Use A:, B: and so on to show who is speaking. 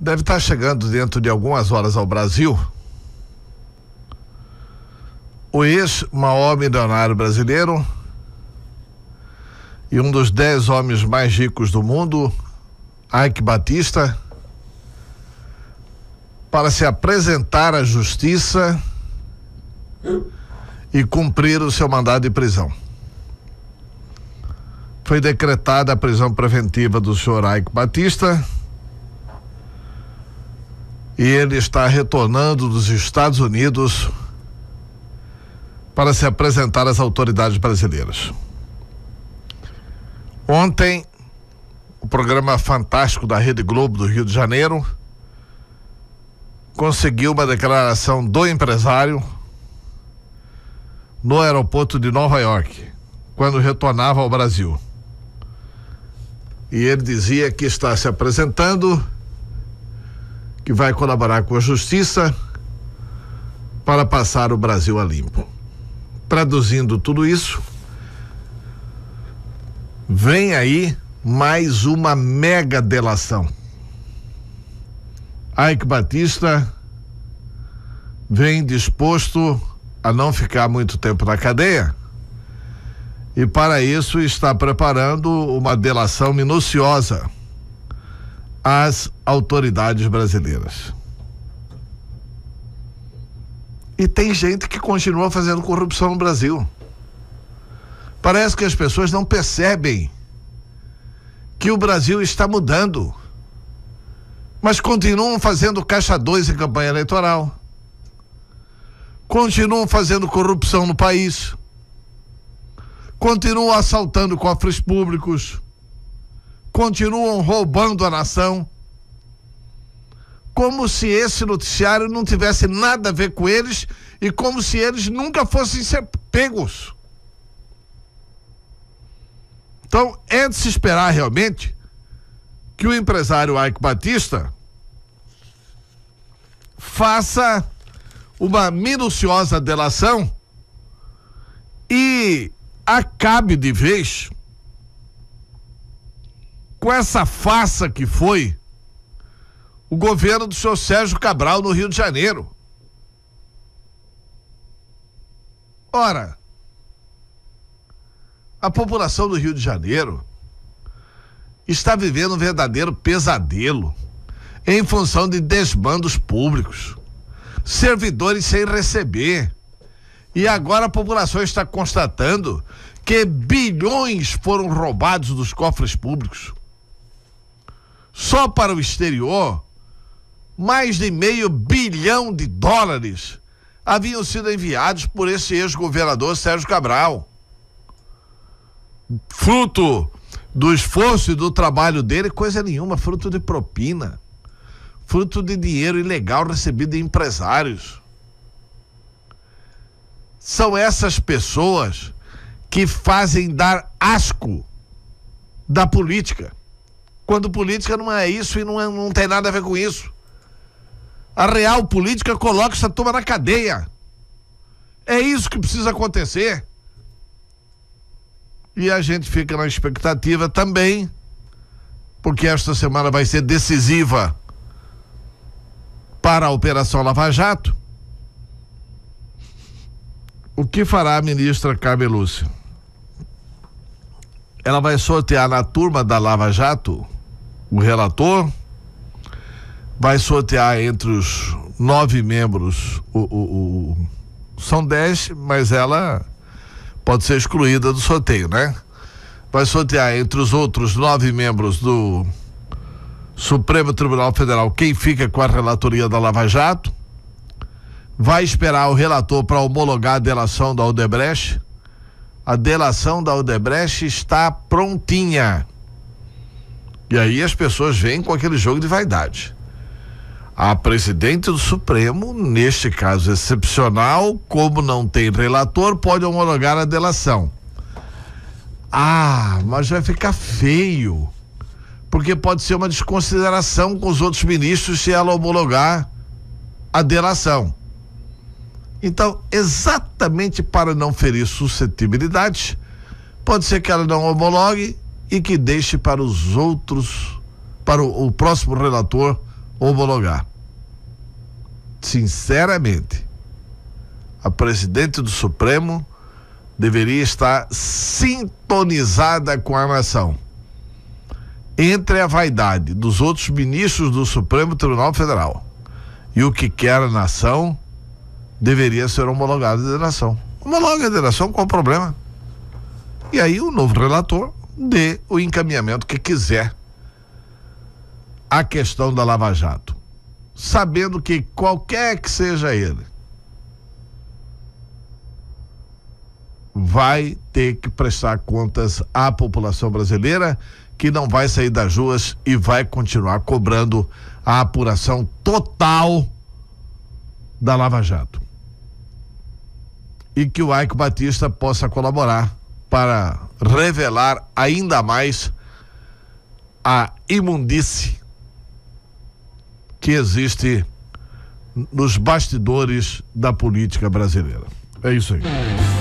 A: Deve estar tá chegando dentro de algumas horas ao Brasil. O ex-maior milionário brasileiro e um dos dez homens mais ricos do mundo, Ike Batista, para se apresentar à justiça e cumprir o seu mandado de prisão. Foi decretada a prisão preventiva do senhor Ike Batista e ele está retornando dos Estados Unidos para se apresentar às autoridades brasileiras. Ontem, o programa fantástico da Rede Globo do Rio de Janeiro conseguiu uma declaração do empresário no aeroporto de Nova York, quando retornava ao Brasil. E ele dizia que está se apresentando que vai colaborar com a justiça para passar o Brasil a limpo. Traduzindo tudo isso, vem aí mais uma mega delação. Ike Batista vem disposto a não ficar muito tempo na cadeia. E para isso está preparando uma delação minuciosa às autoridades brasileiras. E tem gente que continua fazendo corrupção no Brasil. Parece que as pessoas não percebem que o Brasil está mudando. Mas continuam fazendo caixa dois em campanha eleitoral. Continuam fazendo corrupção no país. Continuam assaltando cofres públicos continuam roubando a nação. Como se esse noticiário não tivesse nada a ver com eles e como se eles nunca fossem ser pegos. Então, é de se esperar realmente que o empresário Ike Batista faça uma minuciosa delação e acabe de vez com essa farsa que foi o governo do senhor Sérgio Cabral no Rio de Janeiro. Ora, a população do Rio de Janeiro está vivendo um verdadeiro pesadelo em função de desmandos públicos, servidores sem receber. E agora a população está constatando que bilhões foram roubados dos cofres públicos só para o exterior, mais de meio bilhão de dólares haviam sido enviados por esse ex-governador Sérgio Cabral. Fruto do esforço e do trabalho dele, coisa nenhuma, fruto de propina, fruto de dinheiro ilegal recebido de empresários. São essas pessoas que fazem dar asco da política quando política não é isso e não, é, não tem nada a ver com isso. A real política coloca essa turma na cadeia. É isso que precisa acontecer. E a gente fica na expectativa também, porque esta semana vai ser decisiva para a Operação Lava Jato. O que fará a ministra Carmen Lúcia? Ela vai sortear na turma da Lava Jato o relator vai sortear entre os nove membros o, o, o, são dez, mas ela pode ser excluída do sorteio, né? Vai sortear entre os outros nove membros do Supremo Tribunal Federal quem fica com a relatoria da Lava Jato. Vai esperar o relator para homologar a delação da Odebrecht. A delação da Odebrecht está prontinha. E aí as pessoas vêm com aquele jogo de vaidade. A presidente do Supremo, neste caso excepcional, como não tem relator, pode homologar a delação. Ah, mas vai ficar feio. Porque pode ser uma desconsideração com os outros ministros se ela homologar a delação. Então, exatamente para não ferir suscetibilidade pode ser que ela não homologue e que deixe para os outros, para o, o próximo relator homologar. Sinceramente, a presidente do Supremo deveria estar sintonizada com a nação. Entre a vaidade dos outros ministros do Supremo Tribunal Federal e o que quer a nação, deveria ser homologado de nação. Homologa a nação, qual o problema? E aí o novo relator dê o encaminhamento que quiser à questão da Lava Jato, sabendo que qualquer que seja ele, vai ter que prestar contas à população brasileira que não vai sair das ruas e vai continuar cobrando a apuração total da Lava Jato. E que o Aico Batista possa colaborar para revelar ainda mais a imundície que existe nos bastidores da política brasileira. É isso aí.